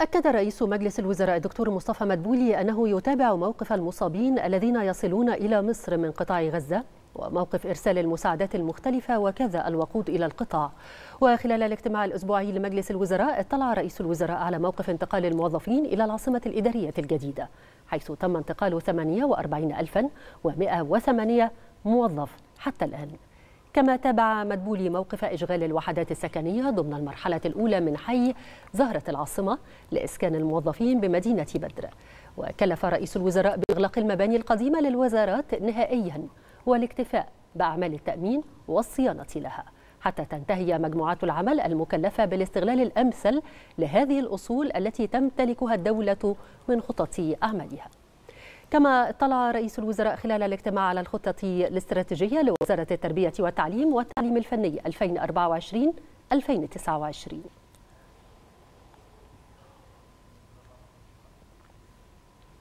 أكد رئيس مجلس الوزراء الدكتور مصطفى مدبولي أنه يتابع موقف المصابين الذين يصلون إلى مصر من قطاع غزة وموقف إرسال المساعدات المختلفة وكذا الوقود إلى القطاع وخلال الاجتماع الأسبوعي لمجلس الوزراء اطلع رئيس الوزراء على موقف انتقال الموظفين إلى العاصمة الإدارية الجديدة حيث تم انتقال 48108 موظف حتى الآن كما تابع مدبولي موقف إشغال الوحدات السكنية ضمن المرحلة الأولى من حي زهرة العاصمة لإسكان الموظفين بمدينة بدر وكلف رئيس الوزراء بإغلاق المباني القديمة للوزارات نهائيا والاكتفاء بأعمال التأمين والصيانة لها حتى تنتهي مجموعات العمل المكلفة بالاستغلال الأمثل لهذه الأصول التي تمتلكها الدولة من خطط أعمالها كما اطلع رئيس الوزراء خلال الاجتماع على الخطة الاستراتيجية لوزارة التربية والتعليم والتعليم الفني 2024 2029